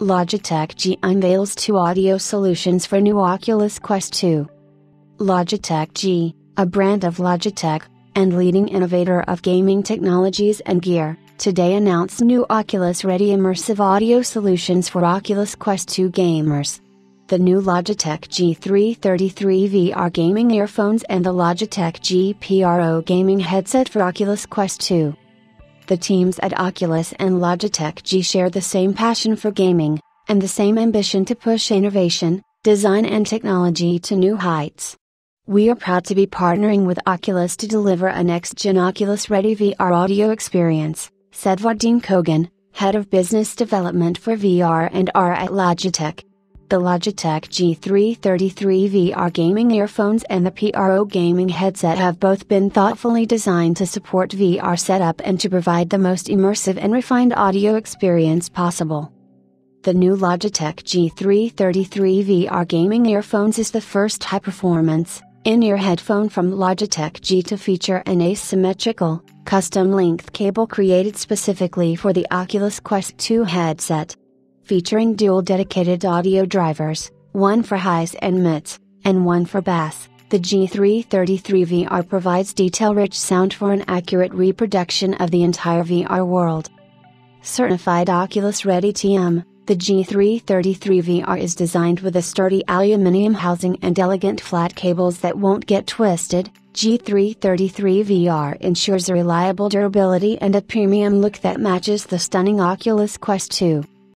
Logitech G unveils two audio solutions for new Oculus Quest 2. Logitech G, a brand of Logitech, and leading innovator of gaming technologies and gear, today announced new Oculus Ready immersive audio solutions for Oculus Quest 2 gamers. The new Logitech G333 VR gaming earphones and the Logitech G Pro gaming headset for Oculus Quest 2. The teams at Oculus and Logitech G share the same passion for gaming, and the same ambition to push innovation, design, and technology to new heights. We are proud to be partnering with Oculus to deliver a next gen Oculus ready VR audio experience, said Vadim Kogan, head of business development for VR and R at Logitech the Logitech G333 VR gaming earphones and the PRO gaming headset have both been thoughtfully designed to support VR setup and to provide the most immersive and refined audio experience possible. The new Logitech G333 VR gaming earphones is the first high performance, in ear headphone from Logitech G to feature an asymmetrical, custom length cable created specifically for the Oculus Quest 2 headset featuring dual dedicated audio drivers, one for highs and mids, and one for bass. The G333 VR provides detail rich sound for an accurate reproduction of the entire VR world. Certified Oculus Ready TM, the G333 VR is designed with a sturdy aluminium housing and elegant flat cables that won't get twisted. G333 VR ensures a reliable durability and a premium look that matches the stunning Oculus Quest 2.